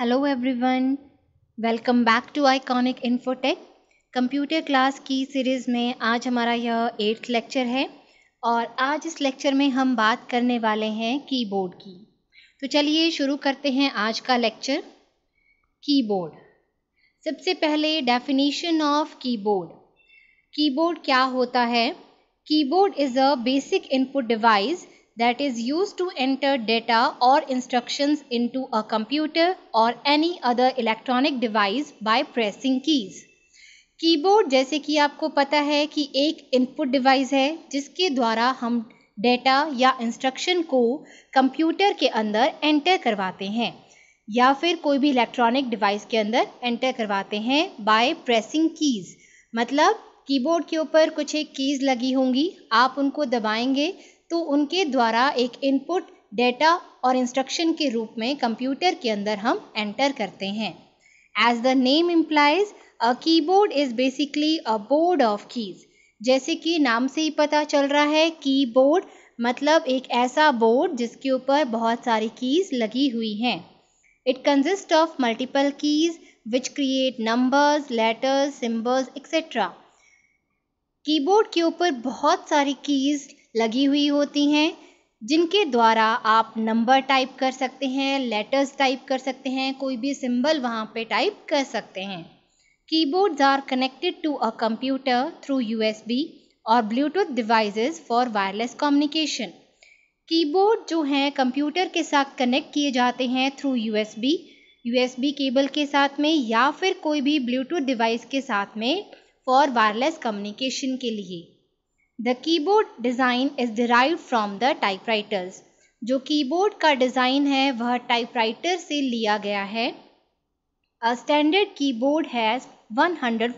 Hello everyone welcome back to Iconic Infotech computer class की series में आज हमारा यह एट्थ लेक्चर है और आज इस लेक्चर में हम बात करने वाले हैं कीबोर्ड की तो चलिए शुरू करते हैं आज का लेक्चर कीबोर्ड सबसे पहले डेफिनेशन ऑफ कीबोर्ड कीबोर्ड क्या होता है keyboard is a basic input device that is used to enter data or instructions into a computer or any other electronic device by pressing keys. Keyboard जैसे कि आपको पता है कि एक इनपुट डिवाइस है जिसके द्वारा हम डेटा या इंस्ट्रक्शन को कंप्यूटर के अंदर एंटर करवाते हैं या फिर कोई भी इलेक्ट्रॉनिक डिवाइस के अंदर एंटर करवाते हैं बाय प्रेसिंग कीज़ मतलब कीबोर्ड के ऊपर कुछ एक कीज़ लगी होंगी आप उनको दबाएंगे तो उनके द्वारा एक इनपुट डेटा और इंस्ट्रक्शन के रूप में कंप्यूटर के अंदर हम एंटर करते हैं as the name implies a keyboard is basically a board of keys जैसे कि नाम से ही पता चल रहा है कीबोर्ड मतलब एक ऐसा बोर्ड जिसके ऊपर बहुत सारी कीज लगी हुई हैं it consist of multiple keys which create numbers letters symbols etcetera keyboard के ऊपर बहुत सारी कीज लगी हुई होती हैं जिनके द्वारा आप नंबर टाइप कर सकते हैं लेटर्स टाइप कर सकते हैं कोई भी सिंबल वहाँ पे टाइप कर सकते हैं keyboards are connected to a computer through USB और Bluetooth devices for wireless communication keyboard जो हैं कंप्यूटर के साथ कनेक्ट किए जाते हैं थ्रू एस बी केबल के साथ में या फिर कोई भी ब्लूटूथ डिवाइस के साथ में फॉर वायरलेस कम्युनिकेशन के लिए the keyboard design is derive from the typewriters जो कीबोर्ड का डिज़ाइन है वह टाइपराइटर से लिया गया है a standard keyboard has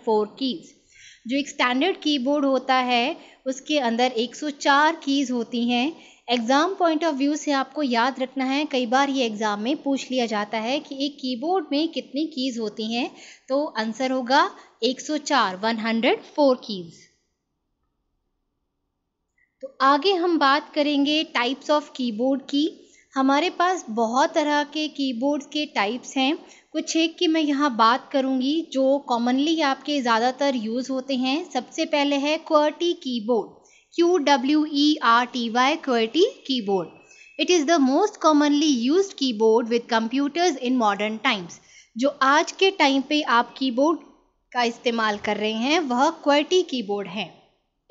four keys जो एक स्टैंडर्ड कीबोर्ड होता है उसके अंदर 104 कीज़ होती हैं एग्ज़ाम पॉइंट ऑफ व्यू से आपको याद रखना है कई बार ये एग्ज़ाम में पूछ लिया जाता है कि एक कीबोर्ड में कितनी कीज़ होती हैं तो आंसर होगा 104 104 कीज़ तो आगे हम बात करेंगे टाइप्स ऑफ कीबोर्ड की हमारे पास बहुत तरह के कीबोर्ड के टाइप्स हैं कुछ एक की मैं यहाँ बात करूँगी जो कॉमनली आपके ज़्यादातर यूज़ होते हैं सबसे पहले है QWERTY keyboard Q W E R T Y QWERTY keyboard it is the most commonly use keyboard with computers in modern times जो आज के टाइम पे आप कीबोर्ड का इस्तेमाल कर रहे हैं वह क्वर्टी कीबोर्ड है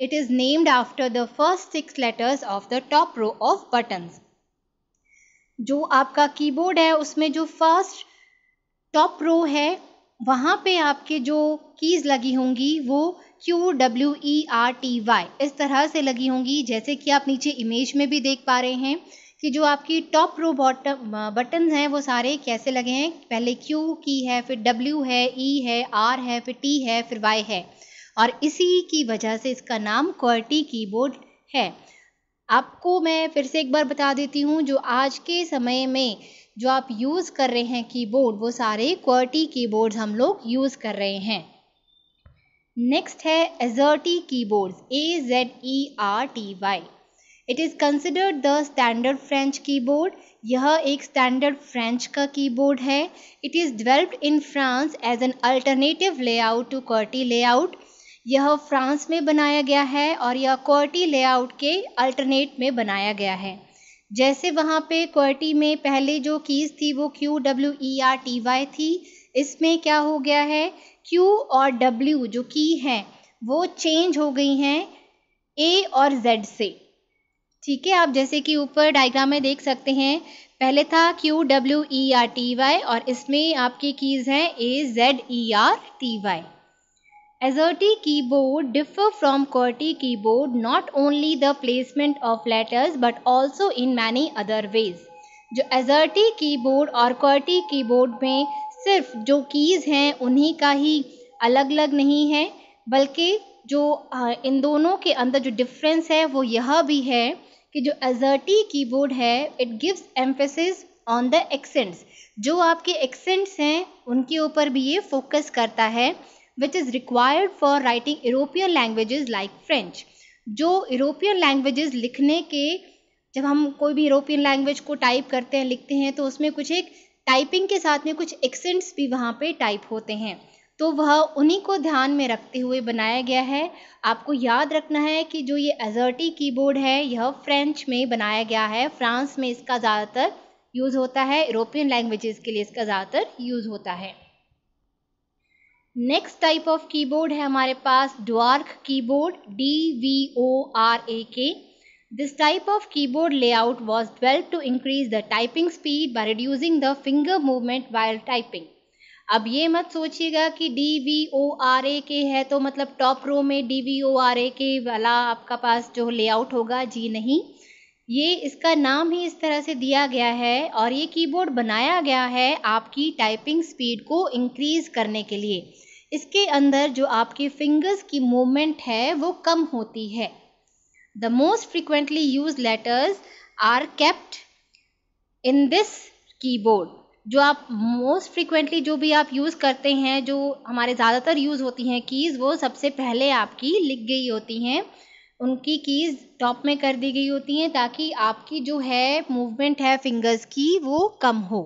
It is named after the first six letters of the top row of buttons. जो आपका कीबोर्ड है उसमें जो फर्स्ट टॉप रो है वहाँ पे आपके जो कीज़ लगी होंगी वो Q W E R T Y इस तरह से लगी होंगी जैसे कि आप नीचे इमेज में भी देख पा रहे हैं कि जो आपकी टॉप रो बॉटम बटन हैं वो सारे कैसे लगे हैं पहले Q की है फिर W है E है R है फिर T है फिर Y है और इसी की वजह से इसका नाम क्वर्टी कीबोर्ड है आपको मैं फिर से एक बार बता देती हूँ जो आज के समय में जो आप यूज़ कर रहे हैं कीबोर्ड वो सारे क्वर्टी कीबोर्ड्स हम लोग यूज़ कर रहे हैं नेक्स्ट है AZERTY keyboards A Z E R T Y it is considered the standard French keyboard यह एक स्टैंडर्ड फ्रेंच का कीबोर्ड है it is developed in France as an alternative layout to QWERTY layout यह France में बनाया गया है और यह क्वर्टी लेआउट के अल्टरनेट में बनाया गया है जैसे वहाँ पे क्वर्टी में पहले जो कीज़ थी वो Q W E R T Y थी इसमें क्या हो गया है क्यू और डब्ल्यू जो की हैं वो चेंज हो गई हैं ए और जेड से ठीक है आप जैसे कि ऊपर डायग्राम में देख सकते हैं पहले था Q W E R T Y और इसमें आपकी कीज़ हैं A Z E R T Y Azerty keyboard differ from QWERTY keyboard not only the placement of letters but also in many other ways. जो AZERTY keyboard और QWERTY keyboard में सिर्फ जो keys हैं उन्हीं का ही अलग अलग नहीं है बल्कि जो इन दोनों के अंदर जो डिफरेंस है वो यह भी है कि जो AZERTY keyboard है it gives emphasis on the accents. जो आपके accents हैं उनके ऊपर भी ये focus करता है which is required for writing European languages like French. जो European languages लिखने के जब हम कोई भी यूरोपियन लैंग्वेज को टाइप करते हैं लिखते हैं तो उसमें कुछ एक टाइपिंग के साथ में कुछ एक्सेंट्स भी वहाँ पे टाइप होते हैं तो वह उन्हीं को ध्यान में रखते हुए बनाया गया है आपको याद रखना है कि जो ये एजर्टी कीबोर्ड है यह फ्रेंच में बनाया गया है फ्रांस में इसका ज़्यादातर यूज़ होता है यूरोपियन लैंग्वेज के लिए इसका ज़्यादातर यूज़ होता है नेक्स्ट टाइप ऑफ कीबोर्ड है हमारे पास Dvorak keyboard D V O R A K this type of keyboard layout was develop to increase the typing speed by reducing the finger movement while typing अब ये मत सोचिएगा कि D V O R A K है तो मतलब top row में D V O R A K वाला आपका पास जो लेआउट होगा जी नहीं ये इसका नाम ही इस तरह से दिया गया है और ये कीबोर्ड बनाया गया है आपकी टाइपिंग स्पीड को इंक्रीज करने के लिए इसके अंदर जो आपके फिंगर्स की मूवमेंट है वो कम होती है the most frequently use letters are kept in this keyboard जो आप मोस्ट फ्रिक्वेंटली जो भी आप यूज़ करते हैं जो हमारे ज़्यादातर यूज़ होती हैं कीज़ वो सबसे पहले आपकी लिख गई होती हैं उनकी कीज़ टॉप में कर दी गई होती हैं ताकि आपकी जो है मूवमेंट है फिंगर्स की वो कम हो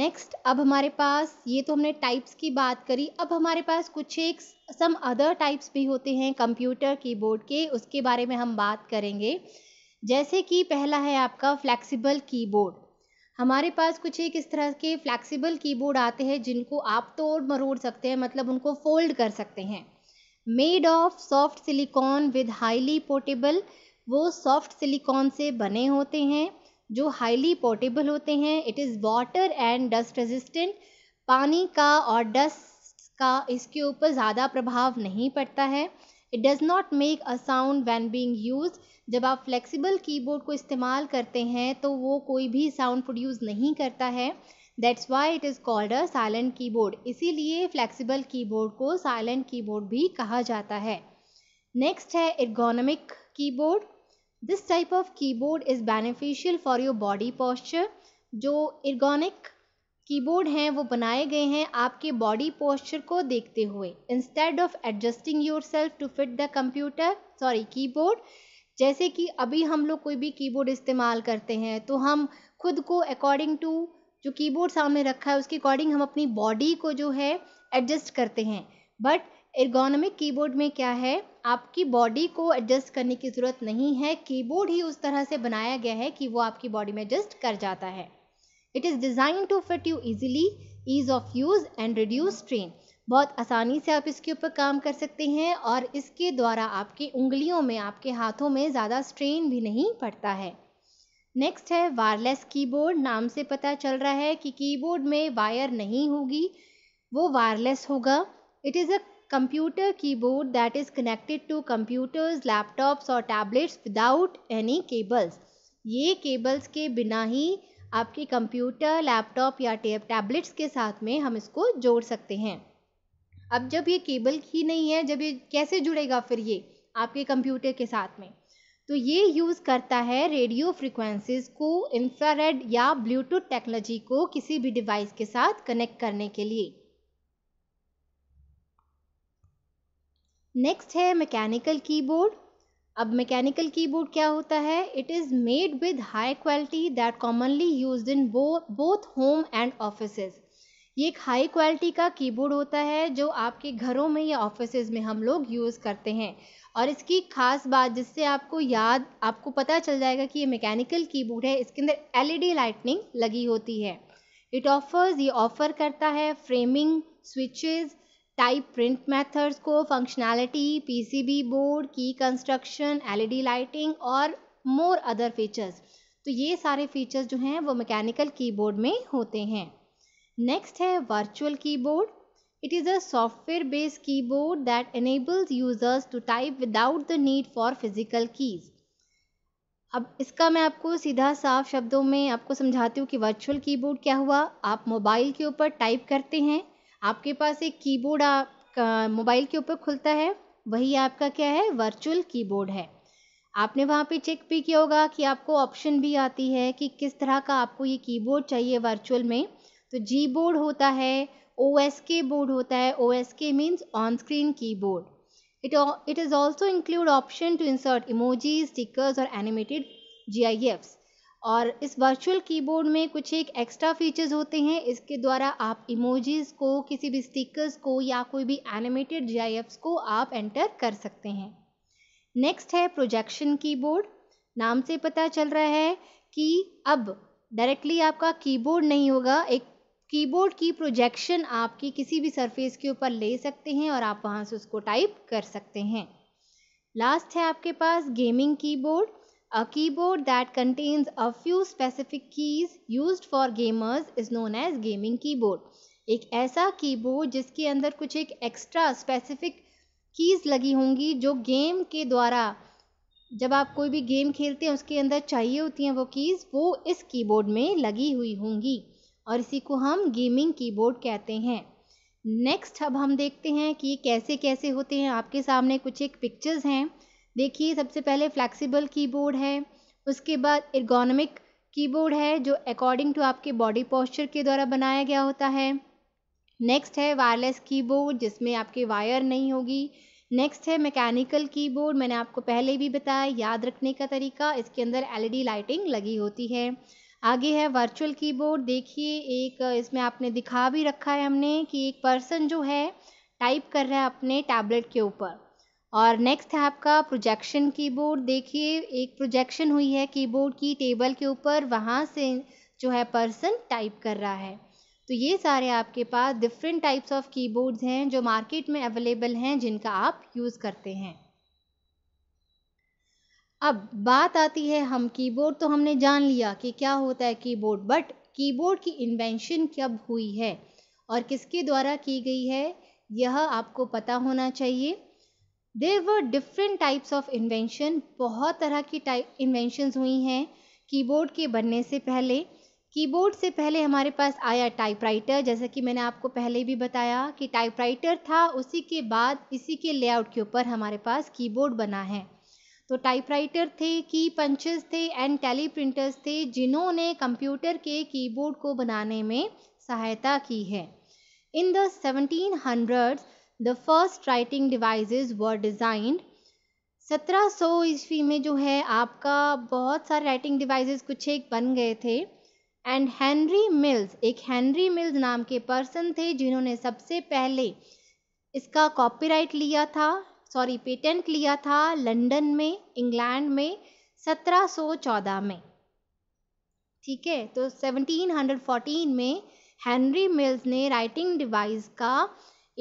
नेक्स्ट अब हमारे पास ये तो हमने टाइप्स की बात करी अब हमारे पास कुछ एक सम अदर टाइप्स भी होते हैं कंप्यूटर कीबोर्ड के उसके बारे में हम बात करेंगे जैसे कि पहला है आपका फ्लैक्सीबल कीबोर्ड हमारे पास कुछ एक इस तरह के फ्लैक्सीबल कीबोर्ड आते हैं जिनको आप तोड़ मरोड़ सकते हैं मतलब उनको फोल्ड कर सकते हैं made of soft silicon with highly portable वो सॉफ्ट सिलिकॉन से बने होते हैं जो हाईली पोर्टेबल होते हैं it is water and dust resistant पानी का और डस्ट का इसके ऊपर ज़्यादा प्रभाव नहीं पड़ता है it does not make a sound when being use जब आप फ्लेक्सिबल कीबोर्ड को इस्तेमाल करते हैं तो वो कोई भी साउंड प्रोड्यूस नहीं करता है that's why it is called a silent keyboard इसीलिए फ्लैक्सिबल कीबोर्ड को साइलेंट कीबोर्ड भी कहा जाता है नेक्स्ट है ergonomic keyboard this type of keyboard is beneficial for your body posture जो इर्गोनिक कीबोर्ड हैं वो बनाए गए हैं आपके बॉडी पोस्चर को देखते हुए instead of adjusting yourself to fit the computer sorry keyboard जैसे कि अभी हम लोग कोई भी कीबोर्ड इस्तेमाल करते हैं तो हम खुद को अकॉर्डिंग टू जो कीबोर्ड सामने रखा है उसके अकॉर्डिंग हम अपनी बॉडी को जो है एडजस्ट करते हैं बट एर्गोनॉमिक कीबोर्ड में क्या है आपकी बॉडी को एडजस्ट करने की ज़रूरत नहीं है कीबोर्ड ही उस तरह से बनाया गया है कि वो आपकी बॉडी में एडजस्ट कर जाता है it is design to fit you easily ease of use and reduce strain बहुत आसानी से आप इसके ऊपर काम कर सकते हैं और इसके द्वारा आपकी उंगलियों में आपके हाथों में ज़्यादा स्ट्रेन भी नहीं पड़ता है नेक्स्ट है वायरलेस कीबोर्ड नाम से पता चल रहा है कि कीबोर्ड में वायर नहीं होगी वो वायरलेस होगा it is a computer keyboard that is connected to computers laptops और टैबलेट्स विदाउट एनी केबल्स ये केबल्स के बिना ही आपके कंप्यूटर लैपटॉप या टैबलेट्स के साथ में हम इसको जोड़ सकते हैं अब जब ये केबल ही नहीं है जब ये कैसे जुड़ेगा फिर ये आपके कंप्यूटर के साथ में तो ये यूज़ करता है रेडियो फ्रिक्वेंसीज़ को इंफ्रारेड या ब्लूटूथ टेक्नोलॉजी को किसी भी डिवाइस के साथ कनेक्ट करने के लिए नेक्स्ट है मैकेनिकल कीबोर्ड अब मैकेनिकल कीबोर्ड क्या होता है it is made with high quality that commonly use in both home and office ये एक हाई क्वालिटी का कीबोर्ड होता है जो आपके घरों में या ऑफिस में हम लोग यूज़ करते हैं और इसकी खास बात जिससे आपको याद आपको पता चल जाएगा कि ये मैकेनिकल कीबोर्ड है इसके अंदर एलईडी लाइटनिंग e लगी होती है इट ऑफर्स ये ऑफर करता है framing switches type print methods को फंक्शनैलिटी पीसीबी बोर्ड की कंस्ट्रक्शन एलईडी लाइटिंग और मोर अदर फीचर्स तो ये सारे फीचर्स जो हैं वो मैकेनिकल कीबोर्ड में होते हैं नेक्स्ट है virtual keyboard It is a software based keyboard that enables users to type without the need for physical keys. अब इसका मैं आपको सीधा साफ शब्दों में आपको समझाती हूँ कि वर्चुअल कीबोर्ड क्या हुआ आप मोबाइल के ऊपर टाइप करते हैं आपके पास एक कीबोर्ड आप मोबाइल के ऊपर खुलता है वही आपका क्या है वर्चुअल कीबोर्ड है आपने वहाँ पे चेक भी किया होगा कि आपको ऑप्शन भी आती है कि किस तरह का आपको ये कीबोर्ड चाहिए वर्चुअल में तो जी बोर्ड होता है ओ एस के बोर्ड होता है O S K means on screen keyboard it it is also include option to insert emojis stickers और एनिमेटेड जी आई एफ्स और इस वर्चुअल कीबोर्ड में कुछ एक एक्स्ट्रा फीचर्स होते हैं इसके द्वारा आप इमोजीज को किसी भी स्टिकर्स को या कोई भी एनिमेटेड जी को आप एंटर कर सकते हैं नेक्स्ट है प्रोजेक्शन कीबोर्ड नाम से पता चल रहा है कि अब डायरेक्टली आपका कीबोर्ड नहीं होगा एक कीबोर्ड की प्रोजेक्शन आपकी किसी भी सरफेस के ऊपर ले सकते हैं और आप वहाँ से उसको टाइप कर सकते हैं लास्ट है आपके पास gaming keyboard a keyboard that contains a few specific keys use for gamers is known as gaming keyboard एक ऐसा कीबोर्ड जिसके अंदर कुछ एक एक्स्ट्रा स्पेसिफिक कीज़ लगी होंगी जो गेम के द्वारा जब आप कोई भी गेम खेलते हैं उसके अंदर चाहिए होती हैं वो कीज़ वो इस कीबोर्ड में लगी हुई होंगी और इसी को हम गेमिंग कीबोर्ड कहते हैं नेक्स्ट अब हम देखते हैं कि कैसे कैसे होते हैं आपके सामने कुछ एक पिक्चर्स हैं देखिए सबसे पहले फ्लैक्सीबल कीबोर्ड है उसके बाद इर्गोनमिक कीबोर्ड है जो अकॉर्डिंग टू आपके बॉडी पोस्चर के द्वारा बनाया गया होता है नेक्स्ट है वायरलेस कीबोर्ड जिसमें आपके वायर नहीं होगी नेक्स्ट है मैकेनिकल कीबोर्ड मैंने आपको पहले भी बताया याद रखने का तरीका इसके अंदर एलईडी लाइटिंग लगी होती है आगे है वर्चुअल कीबोर्ड देखिए एक इसमें आपने दिखा भी रखा है हमने कि एक पर्सन जो है टाइप कर रहा है अपने टैबलेट के ऊपर और नेक्स्ट है आपका प्रोजेक्शन कीबोर्ड देखिए एक प्रोजेक्शन हुई है कीबोर्ड की टेबल के ऊपर वहाँ से जो है पर्सन टाइप कर रहा है तो ये सारे आपके पास डिफरेंट टाइप्स ऑफ कीबोर्ड्स हैं जो मार्केट में अवेलेबल हैं जिनका आप यूज़ करते हैं अब बात आती है हम कीबोर्ड तो हमने जान लिया कि क्या होता है कीबोर्ड बट कीबोर्ड की इन्वेंशन कब हुई है और किसके द्वारा की गई है यह आपको पता होना चाहिए there were different types of invention बहुत तरह की टाइप इन्वेंशन हुई हैं कीबोर्ड के बनने से पहले कीबोर्ड से पहले हमारे पास आया टाइपराइटर जैसा कि मैंने आपको पहले भी बताया कि टाइपराइटर था उसी के बाद इसी के लेआउट के ऊपर हमारे पास कीबोर्ड बना है तो टाइपराइटर थे की पंचेस थे एंड टेली प्रिंटर्स थे जिन्होंने कंप्यूटर के कीबोर्ड को बनाने में सहायता की है in the seventeen hundred the first writing devices were designed 1700 ईस्वी में जो है आपका बहुत सारे राइटिंग डिवाइसेस कुछ एक बन गए थे एंड हैंनरी मिल्स एक हैंनरी मिल्स नाम के पर्सन थे जिन्होंने सबसे पहले इसका कॉपीराइट लिया था सॉरी पेटेंट लिया था लंदन में इंग्लैंड में 1714 में ठीक है तो 1714 में हेनरी मिल्स ने राइटिंग डिवाइस का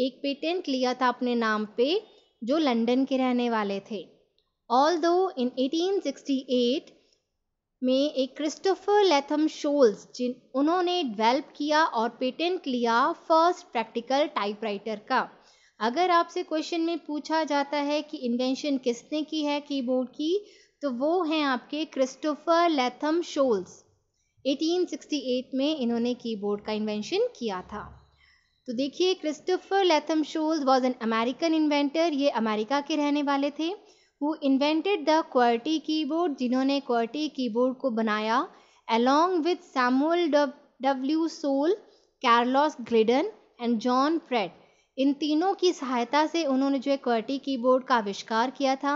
एक पेटेंट लिया था अपने नाम पे जो लंदन के रहने वाले थे ऑल दो इन 1868 में एक क्रिस्टोफर लेथम शोल्स जिन उन्होंने डेवलप किया और पेटेंट लिया फर्स्ट प्रैक्टिकल टाइपराइटर का अगर आपसे क्वेश्चन में पूछा जाता है कि इन्वेंशन किसने की है कीबोर्ड की तो वो हैं आपके क्रिस्टोफर लैथम शोल्स 1868 में इन्होंने कीबोर्ड का इन्वेंशन किया था तो देखिए Christopher Latham Sholes was an American inventor ये अमेरिका के रहने वाले थे वो इन्वेंटेड द क्वर्टी कीबोर्ड जिन्होंने क्वर्टी कीबोर्ड को बनाया along with Samuel W Soule Carlos Glidden and John Fred इन तीनों की सहायता से उन्होंने जो है क्वर्टी कीबोर्ड का आविष्कार किया था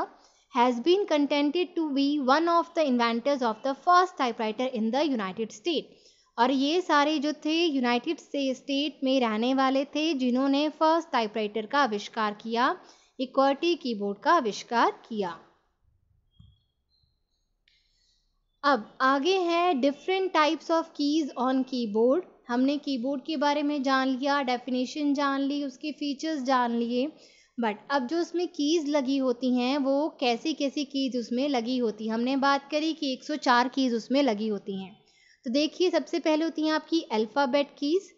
has been contented to be one of the inventors of the first typewriter in the United States और ये सारे जो थे यूनाइटेड स्टेट में रहने वाले थे जिन्होंने फर्स्ट टाइपराइटर का आविष्कार किया इक्वर्टी कीबोर्ड का आविष्कार किया अब आगे है different types of keys on keyboard हमने कीबोर्ड के बारे में जान लिया डेफिनेशन जान ली उसके फीचर्स जान लिए बट अब जो उसमें कीज़ लगी होती हैं वो कैसी कैसी कीज़ उसमें लगी होती हमने बात करी कि 104 कीज़ उसमें लगी होती हैं तो देखिए सबसे पहले होती हैं आपकी अल्फ़ाबेट कीज़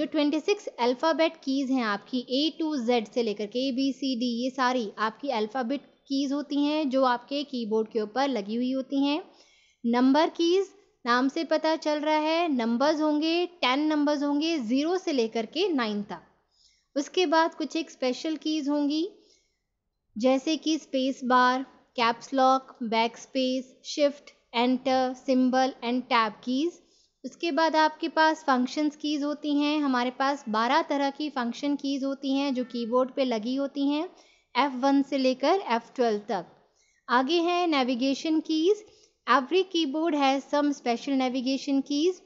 जो 26 अल्फ़ाबेट कीज़ हैं आपकी ए टू जेड से लेकर के ए बी सी डी ये सारी आपकी अल्फ़ाबेट कीज़ होती हैं जो आपके कीबोर्ड के ऊपर लगी हुई होती हैं नंबर कीज़ नाम से पता चल रहा है नंबर्स होंगे टेन नंबर्स होंगे ज़ीरो से लेकर के नाइन तक उसके बाद कुछ एक स्पेशल कीज़ होंगी जैसे कि space bar caps lock back space shift enter symbol and tab keys उसके बाद आपके पास फंक्शंस कीज़ होती हैं हमारे पास 12 तरह की फंक्शन कीज़ होती हैं जो कीबोर्ड पे लगी होती हैं F1 से लेकर F12 तक आगे हैं navigation keys every keyboard has some special navigation keys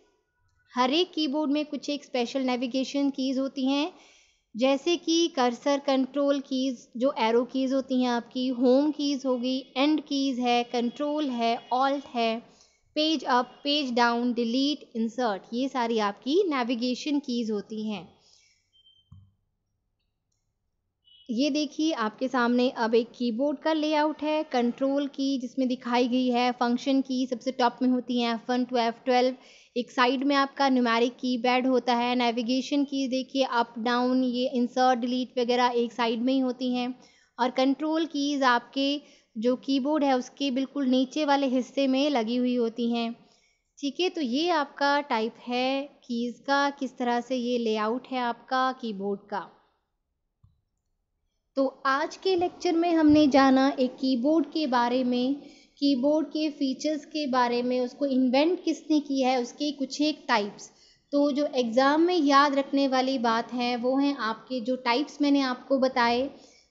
हर एक कीबोर्ड में कुछ एक स्पेशल नेविगेशन कीज़ होती हैं जैसे कि कर्सर कंट्रोल कीज़ जो एरो कीज़ होती हैं आपकी होम कीज़ होगी एंड कीज़ है कंट्रोल है ऑल्ट है page up page down delete insert ये सारी आपकी नेविगेशन कीज़ होती हैं ये देखिए आपके सामने अब एक कीबोर्ड का लेआउट है कंट्रोल की जिसमें दिखाई गई है फंक्शन की सबसे टॉप में होती हैं F one to F twelve एक साइड में आपका न्यूमेरिक कीपैड होता है नेविगेशन की देखिए अप डाउन ये इंसर्ट डिलीट वगैरह एक साइड में ही होती हैं और कंट्रोल कीज़ आपके जो कीबोर्ड है उसके बिल्कुल नीचे वाले हिस्से में लगी हुई होती हैं ठीक है तो ये आपका टाइप है कीज़ का किस तरह से ये लेआउट है आपका कीबोर्ड का तो आज के लेक्चर में हमने जाना एक कीबोर्ड के बारे में कीबोर्ड के फीचर्स के बारे में उसको इन्वेंट किसने किया है उसके कुछ एक टाइप्स तो जो एग्ज़ाम में याद रखने वाली बात है वो हैं आपके जो टाइप्स मैंने आपको बताए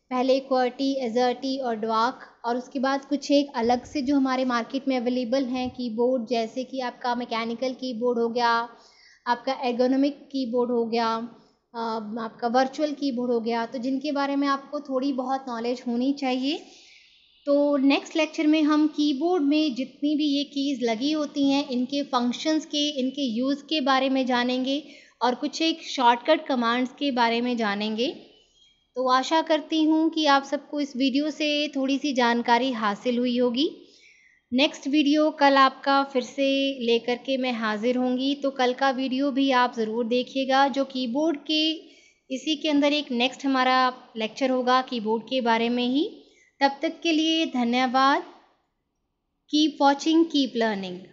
पहले क्वर्टी एजर्टी और डवाक और उसके बाद कुछ एक अलग से जो हमारे मार्केट में अवेलेबल हैं कीबोर्ड जैसे कि आपका मैकेनिकल कीबोर्ड हो गया आपका एगोनॉमिक कीबोर्ड हो गया आपका वर्चुअल कीबोर्ड हो गया तो जिनके बारे में आपको थोड़ी बहुत नॉलेज होनी चाहिए तो नेक्स्ट लेक्चर में हम कीबोर्ड में जितनी भी ये कीज़ लगी होती हैं इनके फंक्शंस के इनके यूज़ के बारे में जानेंगे और कुछ एक शॉर्टकट कमांड्स के बारे में जानेंगे तो आशा करती हूँ कि आप सबको इस वीडियो से थोड़ी सी जानकारी हासिल हुई होगी नेक्स्ट वीडियो कल आपका फिर से लेकर के मैं हाज़िर होंगी तो कल का वीडियो भी आप ज़रूर देखिएगा जो कीबोर्ड के इसी के अंदर एक नेक्स्ट हमारा लेक्चर होगा कीबोर्ड के बारे में ही तब तक के लिए धन्यवाद कीप वॉचिंग कीप लर्निंग